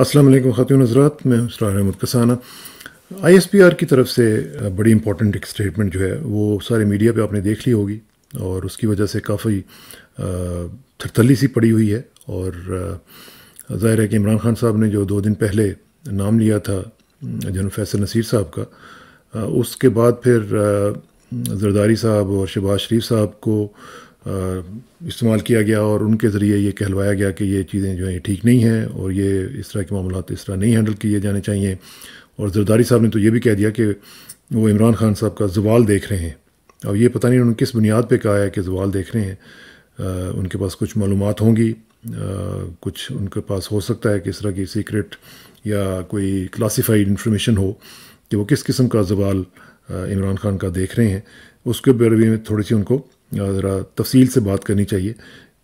असलम ख़ातून हजरात मैं उसरार अहमद कसाना आर की तरफ से बड़ी इंपॉर्टेंट एक स्टेटमेंट जो है वो सारे मीडिया पे आपने देख ली होगी और उसकी वजह से काफ़ी थरतली सी पड़ी हुई है और ज़ाहिर है कि इमरान खान साहब ने जो दो दिन पहले नाम लिया था जनरल फैसल नसीर साहब का उसके बाद फिर जरदारी साहब और शहबाज शरीफ साहब को इस्तेमाल किया गया और उनके ज़रिए ये कहलवाया गया कि ये चीज़ें जो हैं ठीक नहीं हैं और ये इस तरह के मामला इस तरह नहीं हैंडल किए जाने चाहिए और जरदारी साहब ने तो ये भी कह दिया कि वो इमरान खान साहब का जवाल देख रहे हैं अब ये पता नहीं उन्होंने किस बुनियाद पर कहा है कि जवाल देख रहे हैं आ, उनके पास कुछ मालूम होंगी कुछ उनके पास हो सकता है कि इस तरह की सीक्रेट या कोई क्लासीफाइड इंफॉर्मेशन हो कि वो किस किस्म का जवाल इमरान खान का देख रहे हैं उसके बारे में थोड़ी सी उनको ज़रा तफसील से बात करनी चाहिए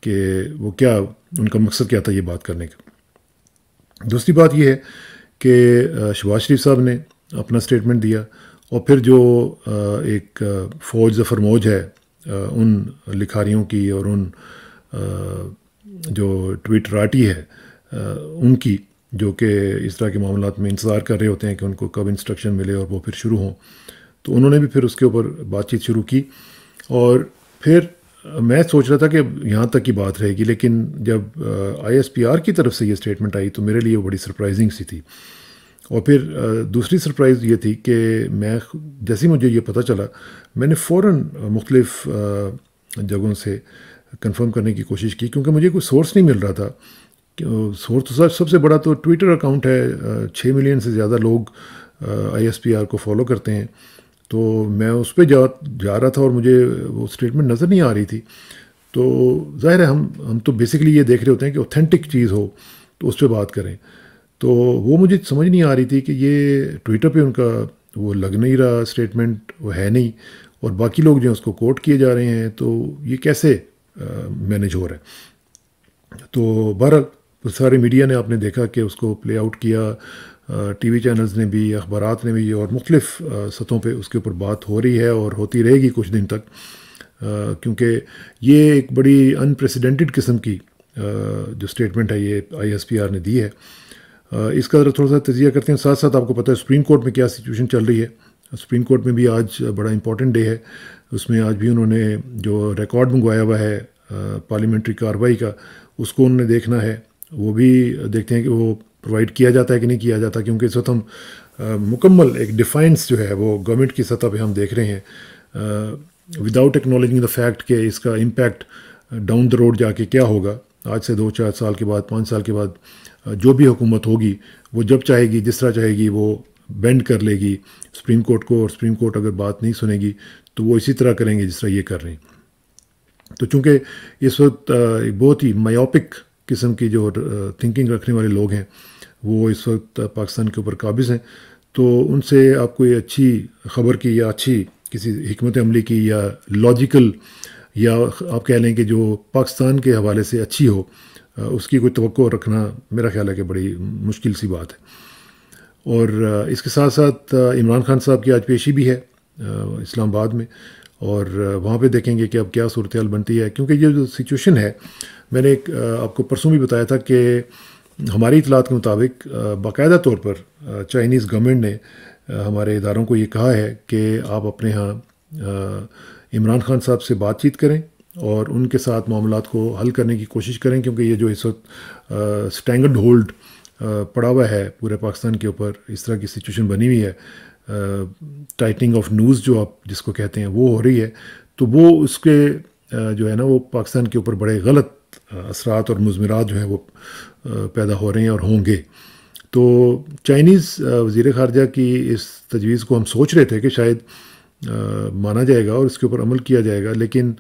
कि वो क्या उनका मकसद क्या था ये बात करने का दूसरी बात यह है कि शबाज शरीफ साहब ने अपना स्टेटमेंट दिया और फिर जो एक फ़ौज ज़फ़रमोज है उन लिखारियों की और उन जो ट्वीट राटी है उनकी जो कि इस तरह के मामला में इंतज़ार कर रहे होते हैं कि उनको कब इंस्ट्रक्शन मिले और वो फिर शुरू हों तो उन्होंने भी फिर उसके ऊपर बातचीत शुरू की और फिर मैं सोच रहा था कि यहाँ तक की बात रहेगी लेकिन जब आईएसपीआर की तरफ से ये स्टेटमेंट आई तो मेरे लिए बड़ी सरप्राइजिंग सी थी और फिर दूसरी सरप्राइज़ ये थी कि मैं जैसे ही मुझे ये पता चला मैंने फ़ौर मुख्तलिफ जगहों से कंफर्म करने की कोशिश की क्योंकि मुझे कोई सोर्स नहीं मिल रहा था सोर्स तो सर सबसे बड़ा तो ट्विटर अकाउंट है छः मिलियन से ज़्यादा लोग आई एस पी आर को फॉलो करते हैं तो मैं उस पर जा जा रहा था और मुझे वो स्टेटमेंट नज़र नहीं आ रही थी तो ज़ाहिर है हम हम तो बेसिकली ये देख रहे होते हैं कि ऑथेंटिक चीज़ हो तो उस पर बात करें तो वो मुझे समझ नहीं आ रही थी कि ये ट्विटर पे उनका वो लग नहीं रहा स्टेटमेंट वो है नहीं और बाकी लोग जो हैं उसको कोट किए जा रहे हैं तो ये कैसे मैनेज हो रहा है तो बहर सारे मीडिया ने आपने देखा कि उसको प्ले आउट किया टी वी चैनल्स ने भी अखबार ने भी और मुख्तफ सतहों पर उसके ऊपर बात हो रही है और होती रहेगी कुछ दिन तक क्योंकि ये एक बड़ी अनप्रेसिडेंटेड किस्म की जो स्टेटमेंट है ये आई एस पी आर ने दी है इसका ज़रा थोड़ा सा तजिया करते हैं साथ साथ आपको पता है सुप्रीम कोर्ट में क्या सिचुएशन चल रही है सुप्रीम कोर्ट में भी आज बड़ा इंपॉर्टेंट डे है उसमें आज भी उन्होंने जो रिकॉर्ड मंगवाया हुआ है पार्लियामेंट्री कार्रवाई का उसको उन्होंने देखना है वो भी देखते हैं कि वो प्रोवाइड किया जाता है कि नहीं किया जाता क्योंकि इस वक्त हम मुकम्मल एक डिफाइंस जो है वो गवर्नमेंट की सतह पे हम देख रहे हैं विदाउट एक्नोलेजिंग द फैक्ट कि इसका इम्पैक्ट डाउन द रोड जाके क्या होगा आज से दो चार साल के बाद पाँच साल के बाद जो भी हुकूमत होगी वो जब चाहेगी जिस तरह चाहेगी वो बेंड कर लेगी सुप्रीम कोर्ट को और सुप्रीम कोर्ट अगर बात नहीं सुनेगी तो वो इसी तरह करेंगे जिस तरह ये कर रहे हैं तो चूँकि इस वक्त बहुत ही मायोपिक किस्म की जो थिंकिंग रखने वाले लोग हैं वो इस वक्त पाकिस्तान के ऊपर काबिज हैं तो उनसे आपको ये अच्छी खबर की या अच्छी किसी हमत अमली की या लॉजिकल या आप कह लें कि जो पाकिस्तान के हवाले से अच्छी हो उसकी कोई तो रखना मेरा ख्याल है कि बड़ी मुश्किल सी बात है और इसके साथ साथ इमरान खान साहब की आज पेशी भी है इस्लामाबाद में और वहाँ पे देखेंगे कि अब क्या सूरत बनती है क्योंकि ये जो सिचुएशन है मैंने एक आपको परसों भी बताया था कि हमारी इतलात के मुताबिक बाकायदा तौर पर चाइनीज़ गवर्नमेंट ने हमारे इदारों को ये कहा है कि आप अपने यहाँ इमरान खान साहब से बातचीत करें और उनके साथ मामला को हल करने की कोशिश करें क्योंकि ये जो इस वक्त स्टैंगर्ड होल्ड पड़ा हुआ है पूरे पाकिस्तान के ऊपर इस तरह की सिचुएशन बनी हुई है टाइटनिंग ऑफ न्यूज़ जो आप जिसको कहते हैं वो हो रही है तो वो उसके जो है ना वो पाकिस्तान के ऊपर बड़े गलत असरात और मजमरात जो हैं वो पैदा हो रहे हैं और होंगे तो चाइनीज़ वज़ी ख़ारजा की इस तजवीज़ को हम सोच रहे थे कि शायद माना जाएगा और इसके ऊपर अमल किया जाएगा लेकिन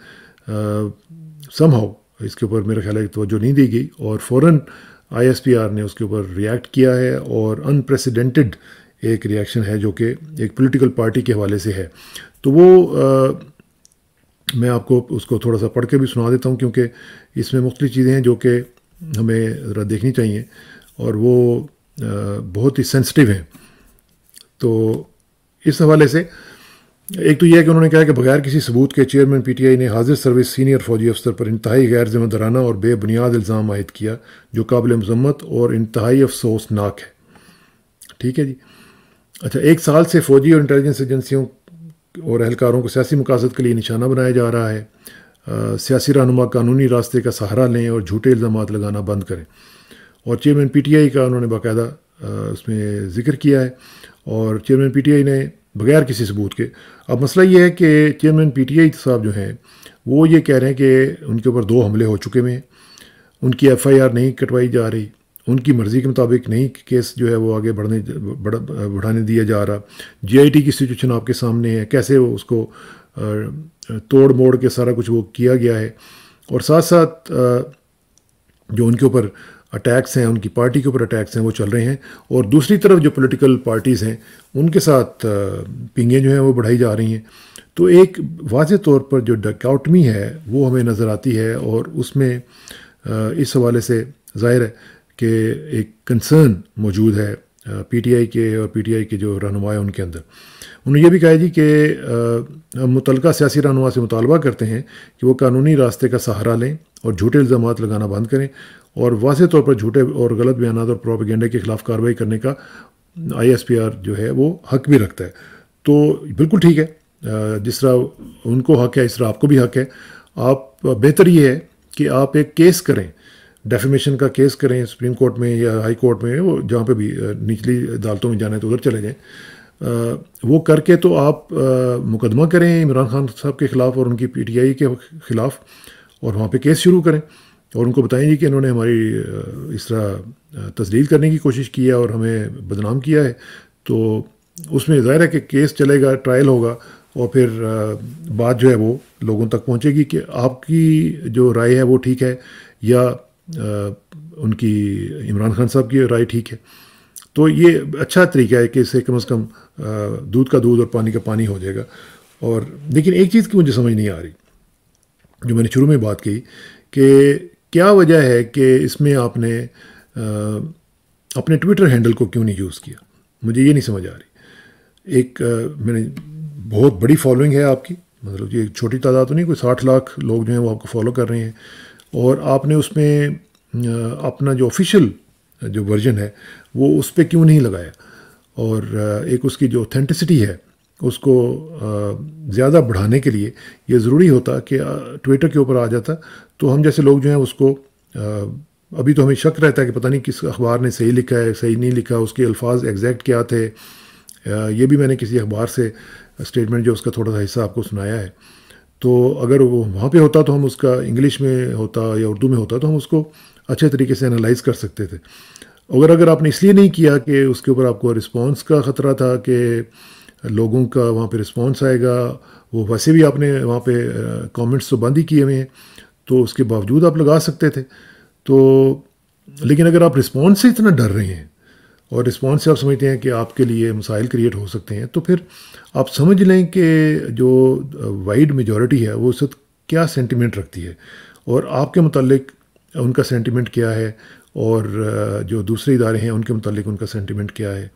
सम हाउ इसके ऊपर मेरा ख्याल है तोज्जो नहीं दी गई और फ़ौर आई एस पी आर ने उसके ऊपर रिएक्ट किया है और अनप्रेसिडेंटेड एक रिएक्शन है जो कि एक पॉलिटिकल पार्टी के हवाले से है तो वो मैं आपको उसको थोड़ा सा पढ़ के भी सुना देता हूँ क्योंकि इसमें मुख्त चीज़ें हैं जो कि हमें ज़रा देखनी चाहिए और वो बहुत ही सेंसिटिव हैं तो इस हवाले से एक तो यह है कि उन्होंने कहा कि बगैर किसी सबूत के चेयरमैन पी टी आई ने हाजिर सर्विस सीनियर फौजी अफसर पर इंतहाई गैर जिम्मेदाराना और बेबुनियाद इल्ज़ाम आयद किया जो काबिल मजम्मत और इंतहाई अफसोसनाक है ठीक है जी अच्छा एक साल से फौजी और इंटेलिजेंस एजेंसियों और अहलकारों को सियासी मकासद के लिए निशाना बनाया जा रहा है सियासी रहनुमा कानूनी रास्ते का सहारा लें और झूठे इल्ज़ाम लगाना बंद करें और चेयरमैन पी टी आई का उन्होंने बाकायदा उसमें ज़िक्र किया है और चेयरमैन पी टी आई ने बगैर किसी सबूत के अब मसला ये है कि चेयरमैन पी टी आई साहब जो हैं वो ये कह रहे हैं कि उनके ऊपर दो हमले हो चुके हुए हैं उनकी एफ़ आई आर नहीं कटवाई जा रही उनकी मर्ज़ी के मुताबिक नहीं केस जो है वो आगे बढ़ने बढ़ा बढ़ाने दिया जा रहा जीआईटी की सिचुएशन आपके सामने है कैसे वो उसको तोड़ मोड़ के सारा कुछ वो किया गया है और साथ साथ जो उनके ऊपर अटैक्स हैं उनकी पार्टी के ऊपर अटैक्स हैं वो चल रहे हैं और दूसरी तरफ जो पॉलिटिकल पार्टीज़ हैं उनके साथ पिंगें जो हैं वो बढ़ाई जा रही हैं तो एक वाज तौर पर जो डकआउटमी है वो हमें नज़र आती है और उसमें इस हवाले से ज़ाहिर है के एक कंसर्न मौजूद है पीटीआई के और पीटीआई के जो रहनम है उनके अंदर उन्होंने ये भी कहा जी कि हम मुतलका सियासी रहनुमा से मुतालबा करते हैं कि वो कानूनी रास्ते का सहारा लें और झूठे इल्ज़ाम लगाना बंद करें और वाज तौर पर झूठे और गलत बयान और प्रोपागेंडा के खिलाफ कार्रवाई करने का आई एस पी आर जो है वो हक भी रखता है तो बिल्कुल ठीक है जिस तरह उनको हक है इस तरह आपको भी हक है आप बेहतर ये है कि आप एक केस करें डेफिमेशन का केस करें सुप्रीम कोर्ट में या हाई कोर्ट में वो जहाँ पे भी निचली अदालतों में जाना है तो उधर चले जाएं वो करके तो आप मुकदमा करें इमरान खान साहब के ख़िलाफ़ और उनकी पी टी आई के ख़िलाफ़ और वहाँ पर केस शुरू करें और उनको बताएंगे कि इन्होंने हमारी इस तरह तस्दील करने की कोशिश की है और हमें बदनाम किया है तो उसमें ज़ाहिर है कि केस चलेगा ट्रायल होगा और फिर बात जो है वो लोगों तक पहुँचेगी कि आपकी जो राय है वो ठीक है या उनकी इमरान खान साहब की राय ठीक है तो ये अच्छा तरीका है कि इससे कम अज़ कम दूध का दूध और पानी का पानी हो जाएगा और लेकिन एक चीज़ की मुझे समझ नहीं आ रही जो मैंने शुरू में बात की कि क्या वजह है कि इसमें आपने अपने ट्विटर हैंडल को क्यों नहीं यूज़ किया मुझे ये नहीं समझ आ रही एक मैंने बहुत बड़ी फॉलोइंग है आपकी मतलब ये छोटी तादाद तो नहीं कोई साठ लाख लोग जो हैं वो आपको फॉलो कर रहे हैं और आपने उसमें अपना जो ऑफिशियल जो वर्जन है वो उस पर क्यों नहीं लगाया और एक उसकी जो ऑथेंटिसिटी है उसको ज़्यादा बढ़ाने के लिए ये ज़रूरी होता कि ट्विटर के ऊपर आ जाता तो हम जैसे लोग जो हैं उसको अभी तो हमें शक रहता है कि पता नहीं किस अखबार ने सही लिखा है सही नहीं लिखा उसके अल्फाज एग्जैक्ट क्या थे ये भी मैंने किसी अखबार से स्टेटमेंट जो उसका थोड़ा सा हिस्सा आपको सुनाया है तो अगर वो वहाँ पे होता तो हम उसका इंग्लिश में होता या उर्दू में होता तो हम उसको अच्छे तरीके से एनालाइज कर सकते थे अगर अगर आपने इसलिए नहीं किया कि उसके ऊपर आपको रिस्पॉन्स का ख़तरा था कि लोगों का वहाँ पे रिस्पॉन्स आएगा वो वैसे भी आपने वहाँ पे कमेंट्स तो बंद ही किए हुए हैं तो उसके बावजूद आप लगा सकते थे तो लेकिन अगर आप रिस्पॉन्स से इतना डर रहे हैं और रिस्पॉन्स से आप समझते हैं कि आपके लिए मसाइल क्रिएट हो सकते हैं तो फिर आप समझ लें कि जो वाइड मेजॉरिटी है वो उस क्या सेंटिमेंट रखती है और आपके मतलब उनका सेंटिमेंट क्या है और जो दूसरे इदारे हैं उनके मतलब उनका सेंटिमेंट क्या है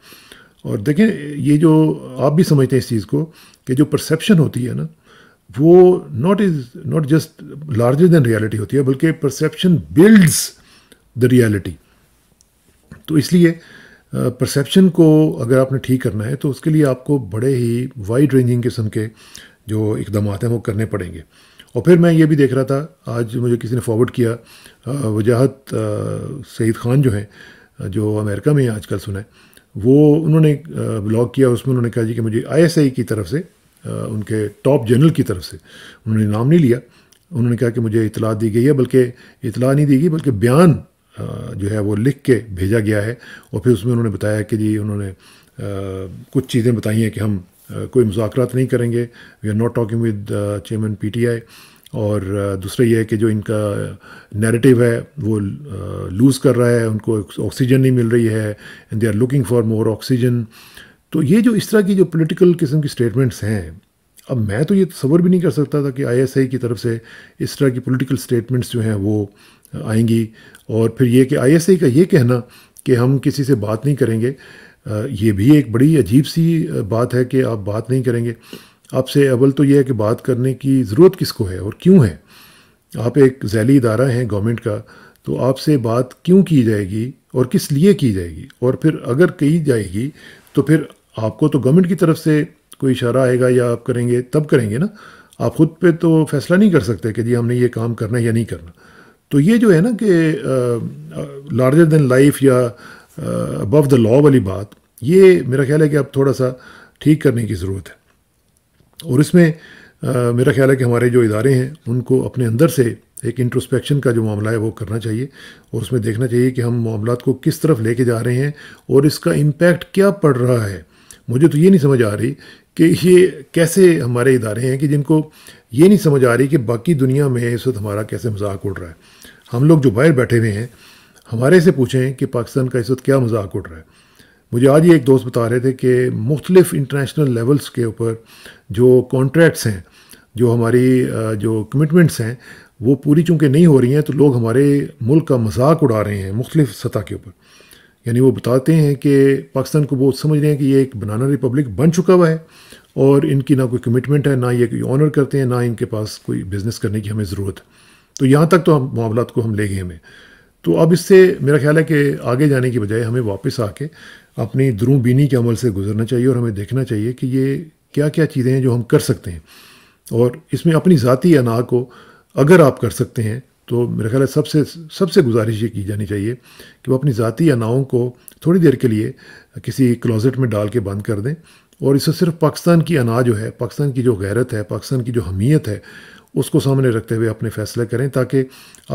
और देखें ये जो आप भी समझते हैं इस चीज़ को कि जो परसेप्शन होती है ना वो not is not just larger than reality होती है बल्कि परसेप्शन बिल्ड्स द रियलिटी तो इसलिए परसेप्शन को अगर आपने ठीक करना है तो उसके लिए आपको बड़े ही वाइड रेंजिंग किस्म के जो इकदाम हैं वो करने पड़ेंगे और फिर मैं ये भी देख रहा था आज मुझे किसी ने फॉरवर्ड किया वजाहत सईद ख़ान जो हैं जो अमेरिका में आजकल सुना है वो उन्होंने ब्लॉग किया उसमें उन्होंने कहा जी कि मुझे आईएसआई की तरफ से उनके टॉप जनरल की तरफ से उन्होंने नाम नहीं लिया उन्होंने कहा कि मुझे इतला दी गई है बल्कि इतला नहीं दी गई बल्कि बयान जो है वो लिख के भेजा गया है और फिर उसमें उन्होंने बताया कि जी उन्होंने कुछ चीज़ें बताई हैं कि हम कोई मुजाकर नहीं करेंगे we are not talking with chairman P T I और दूसरा ये है कि जो इनका नैरेटिव है वो लूज़ कर रहा है उनको ऑक्सीजन नहीं मिल रही है and they are looking for more oxygen तो ये जो इस तरह की जो पोलिटिकल किस्म की स्टेटमेंट्स हैं अब मैं तो ये तस्वर भी नहीं कर सकता था कि आईएसआई की तरफ से इस तरह की पोलिटिकल स्टेटमेंट्स जो हैं वो आएंगी और फिर ये कि आई का ये कहना कि हम किसी से बात नहीं करेंगे ये भी एक बड़ी अजीब सी बात है कि आप बात नहीं करेंगे आपसे अव्वल तो यह है कि बात करने की ज़रूरत किसको है और क्यों है आप एक जैली इदारा हैं गवर्नमेंट का तो आपसे बात क्यों की जाएगी और किस लिए की जाएगी और फिर अगर कही जाएगी तो फिर आपको तो गवर्नमेंट की तरफ से कोई इशारा आएगा या आप करेंगे तब करेंगे ना आप खुद पर तो फैसला नहीं कर सकते कि जी हमने ये काम करना या नहीं करना तो ये जो है ना कि लार्जर देन लाइफ या अबव द लॉ वाली बात ये मेरा ख्याल है कि अब थोड़ा सा ठीक करने की ज़रूरत है और इसमें आ, मेरा ख्याल है कि हमारे जो इदारे हैं उनको अपने अंदर से एक इंट्रोस्पेक्शन का जो मामला है वो करना चाहिए और उसमें देखना चाहिए कि हम मामला को किस तरफ लेके जा रहे हैं और इसका इम्पेक्ट क्या पड़ रहा है मुझे तो ये नहीं समझ आ रही कि ये कैसे हमारे इदारे हैं कि जिनको ये नहीं समझ आ रही कि बाकी दुनिया में इस वक्त हमारा कैसे मजाक उड़ रहा है हम लोग जो बाहर बैठे हुए हैं हमारे से पूछें कि पाकिस्तान का इस वक्त क्या मजाक उठ रहा है मुझे आज ही एक दोस्त बता रहे थे कि मुख्तलिफ़ इंटरनेशनल लेवल्स के ऊपर जो कॉन्ट्रैक्ट्स हैं जो हमारी जो कमिटमेंट्स हैं वो पूरी चूँकि नहीं हो रही हैं तो लोग हमारे मुल्क का मजाक उड़ा रहे हैं मुख्तलिफ सतह के ऊपर यानी वो बताते हैं कि पाकिस्तान को वो समझ रहे हैं कि ये एक बनाना रिपब्लिक बन चुका हुआ है और इनकी ना कोई कमिटमेंट है ना ये कोई ऑनर करते हैं ना इनके पास कोई बिज़नेस करने की हमें ज़रूरत है तो यहाँ तक तो हम मामला को हम ले गए हमें तो अब इससे मेरा ख्याल है कि आगे जाने की बजाय हमें वापस आके अपनी द्रू बीनी के अमल से गुजरना चाहिए और हमें देखना चाहिए कि ये क्या क्या चीज़ें हैं जो हम कर सकते हैं और इसमें अपनी ज़ाती अना को अगर आप कर सकते हैं तो मेरा ख्याल है सबसे सबसे गुजारिश ये की जानी चाहिए कि वो अपनी ज़ाती अनाओं को थोड़ी देर के लिए किसी क्लोज़ेट में डाल के बंद कर दें और इससे सिर्फ पाकिस्तान की अना जो है पाकिस्तान की जो गैरत है पाकिस्तान की जो हमीयत है उसको सामने रखते हुए अपने फैसले करें ताकि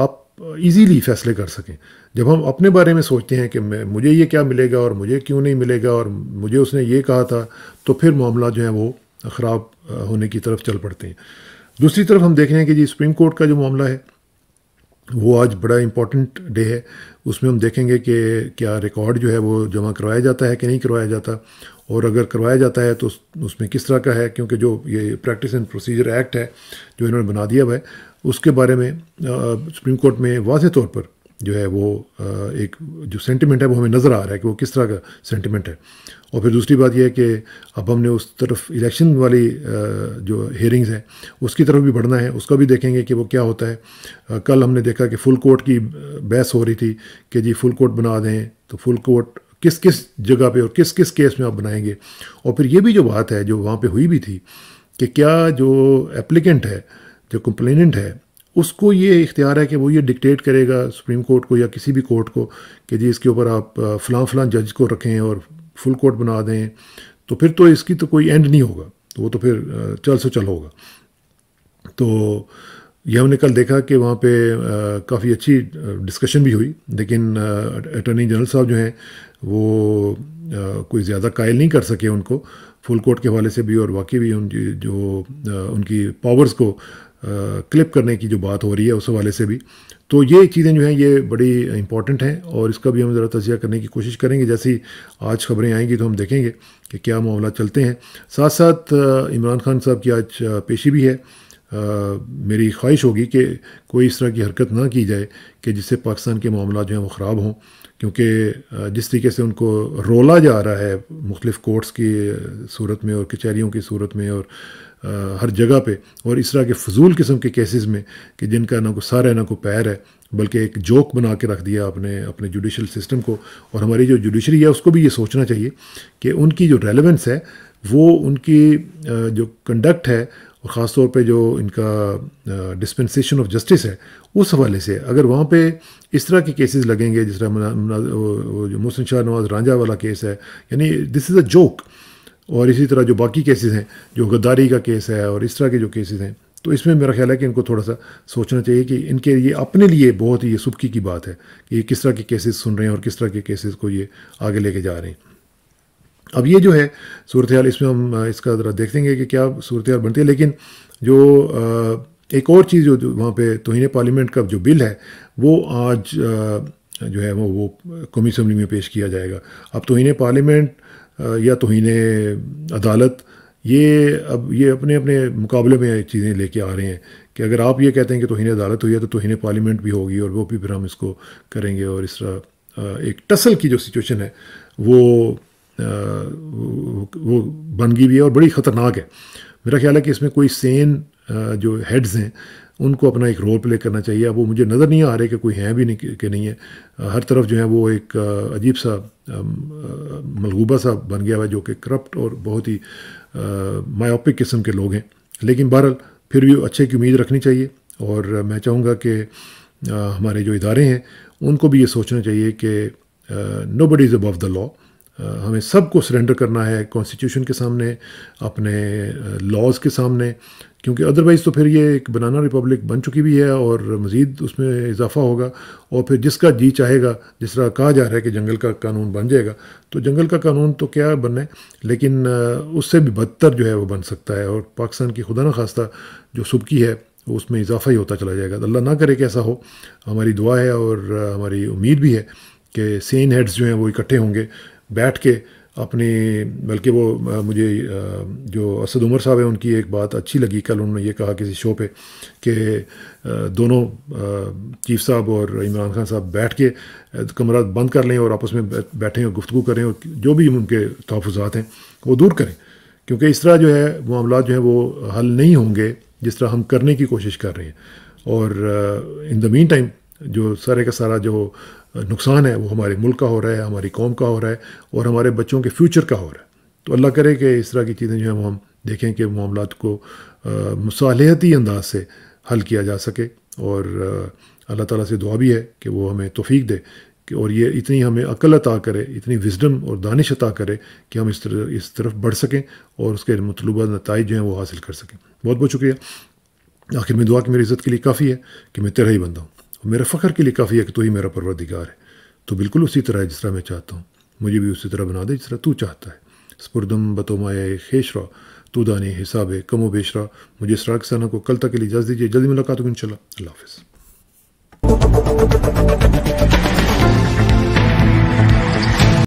आप ईजीली फैसले कर सकें जब हम अपने बारे में सोचते हैं कि मुझे ये क्या मिलेगा और मुझे क्यों नहीं मिलेगा और मुझे उसने ये कहा था तो फिर मामला जो है वो ख़राब होने की तरफ चल पड़ते हैं दूसरी तरफ हम देख रहे हैं कि जी सुप्रीम कोर्ट का जो मामला है वो आज बड़ा इम्पॉर्टेंट डे है उसमें हम देखेंगे कि क्या रिकॉर्ड जो है वो जमा करवाया जाता है कि नहीं करवाया जाता और अगर करवाया जाता है तो उस, उसमें किस तरह का है क्योंकि जो ये प्रैक्टिस एंड प्रोसीजर एक्ट है जो इन्होंने बना दिया हुआ है उसके बारे में सुप्रीम कोर्ट में वाज तौर पर जो है वो एक जो सेंटिमेंट है वो हमें नज़र आ रहा है कि वो किस तरह का सेंटिमेंट है और फिर दूसरी बात यह है कि अब हमने उस तरफ इलेक्शन वाली जो हेयरिंग्स हैं उसकी तरफ भी बढ़ना है उसका भी देखेंगे कि वो क्या होता है कल हमने देखा कि फुल कोर्ट की बहस हो रही थी कि जी फुल कोर्ट बना दें तो फुल कोर्ट किस किस जगह पे और किस किस केस में आप बनाएंगे और फिर ये भी जो बात है जो वहाँ पे हुई भी थी कि क्या जो एप्लीकेंट है जो कंप्लेनेंट है उसको ये इख्तियार है कि वो ये डिक्टेट करेगा सुप्रीम कोर्ट को या किसी भी कोर्ट को कि जी इसके ऊपर आप फलां फलां जज को रखें और फुल कोर्ट बना दें तो फिर तो इसकी तो कोई एंड नहीं होगा तो वो तो फिर चल से चल होगा तो यह हमने कल देखा कि वहाँ पे काफ़ी अच्छी डिस्कशन भी हुई लेकिन अटर्नी जनरल साहब जो हैं वो कोई ज़्यादा कायल नहीं कर सके उनको फुल कोर्ट के हवाले से भी और वाकई भी उनकी जो उनकी पावर्स को क्लिप करने की जो बात हो रही है उस हवाले से भी तो ये चीज़ें जो हैं ये बड़ी इंपॉर्टेंट हैं और इसका भी हम ज़रा तजिया करने की कोशिश करेंगे जैसी आज खबरें आएंगी तो हम देखेंगे कि क्या मामला चलते हैं साथ साथ इमरान खान साहब की आज पेशी भी है आ, मेरी ख्वाहिश होगी कि कोई इस तरह की हरकत ना की जाए कि जिससे पाकिस्तान के मामला जो हैं वो ख़राब हों क्योंकि जिस तरीके से उनको रोला जा रहा है मुख्तलिफ़ कोर्ट्स की सूरत में और कचहरीों की सूरत में और हर जगह पर और इस तरह के फजूल किस्म के केसेस में कि जिनका ना को सर है ना को पैर है बल्कि एक जोक बना के रख दिया आपने अपने जुडिशल सिस्टम को और हमारी जो जुडिशरी है उसको भी ये सोचना चाहिए कि उनकी जो रेलिवेंस है वो उनकी जो कंडक्ट है और ख़ास तौर पे जो इनका डिस्पेंसेशन ऑफ जस्टिस है उस हवाले से अगर वहाँ पे इस तरह के केसेस लगेंगे जिस तरह जो मोहसिन शाह नवाज रांझा वाला केस है यानी दिस इज़ अ जोक और इसी तरह जो बाकी केसेस हैं जो गद्दारी का केस है और इस तरह के जो केसेस हैं तो इसमें मेरा ख्याल है कि इनको थोड़ा सा सोचना चाहिए कि इनके लिए अपने लिए बहुत ही ये सुबकी की बात है कि ये किस तरह के केसेस सुन रहे हैं और किस तरह के केसेस को ये आगे लेके जा रहे हैं अब ये जो है सूरत हाल इसमें हम इसका ज़रा देंगे कि क्या सूरत हाल बनती है लेकिन जो एक और चीज़ जो वहाँ पे तोहन पार्लियामेंट का जो बिल है वो आज जो है वो वो कौमी असम्बली में पेश किया जाएगा अब तोहन पार्लियामेंट या तोहन अदालत ये अब ये अपने अपने मुकाबले में चीज़ें लेके आ रहे हैं कि अगर आप ये कहते हैं कि तोहन अदालत हुई है तो तोहन पार्लियामेंट भी होगी और वो भी फिर हम इसको करेंगे और इस तरह एक टसल की जो सिचुएशन है वो वो बन गई भी है और बड़ी ख़तरनाक है मेरा ख्याल है कि इसमें कोई सेन जो हेड्स हैं उनको अपना एक रोल प्ले करना चाहिए अब वो मुझे नज़र नहीं आ रहे कि कोई हैं भी नहीं कि नहीं है हर तरफ जो है वो एक अजीब सा मलगूबा सा बन गया हुआ है जो कि करप्ट और बहुत ही मायोपिक किस्म के लोग हैं लेकिन बहरहाल फिर भी अच्छे की उम्मीद रखनी चाहिए और मैं चाहूँगा कि हमारे जो इदारे हैं उनको भी ये सोचना चाहिए कि nobody is above the law हमें सबको सरेंडर करना है कॉन्स्टिट्यूशन के सामने अपने लॉज के सामने क्योंकि अदरवाइज़ तो फिर ये एक बनाना रिपब्लिक बन चुकी भी है और मज़ीद उसमें इजाफा होगा और फिर जिसका जी चाहेगा जिस तरह कहा जा रहा है कि जंगल का कानून बन जाएगा तो जंगल का कानून तो क्या बनना है लेकिन उससे भी बदतर जो है वो बन सकता है और पाकिस्तान की खुदा न खास्ता जो सुबकी है उसमें इजाफा ही होता चला जाएगा अल्लाह ना करे कि ऐसा हो हमारी दुआ है और हमारी उम्मीद भी है कि सेन हेड्स जो हैं वो इकट्ठे होंगे बैठ के अपने बल्कि वो मुझे जो असद उमर साहब हैं उनकी एक बात अच्छी लगी कल उन्होंने ये कहा किसी शो पे कि दोनों चीफ साहब और इमरान खान साहब बैठ के कमरा बंद कर लें और आपस में बैठें और गुफ्तु करें और जो भी उनके तहफ़ात हैं वो दूर करें क्योंकि इस तरह जो है मामला जो हैं वो हल नहीं होंगे जिस तरह हम करने की कोशिश कर रहे हैं और इन द मीन टाइम जो सारे का सारा जो नुकसान है वो हमारे मुल्क का हो रहा है हमारी कौम का हो रहा है और हमारे बच्चों के फ्यूचर का हो रहा है तो अल्लाह करे कि इस तरह की चीज़ें जो है हम देखें कि मामला को मसालहती अंदाज से हल किया जा सके और अल्लाह ताला से दुआ भी है कि वह हमें तोफ़ी दे कि और ये इतनी हमें अकल अता करे इतनी विजडम और दानिश अता करे कि हम इस तरह इस तरफ बढ़ सकें और उसके मतलूबा नतज जो हैं वो हासिल कर सकें बहुत बहुत शुक्रिया आखिर में दुआ की मेरी इज़्ज़त के लिए काफ़ी है कि मैं तेरा ही बंदा हूँ मेरे फ़ख्र के लिए काफ़ी है कि तू ही मेरा परवरदिगार है तो बिल्कुल उसी तरह है जिस तरह मैं चाहता हूँ मुझे भी उसी तरह बना दे जिस तरह तू चाहता है स्पुरदम बतोमाया खेशरा तो दानी हिसाब कमो बेशरा मुझे इसरा किसाना को कल तक के लिए इजाज़ दीजिए जल्दी मुलाकात होगी इन अल्लाह हाफिज़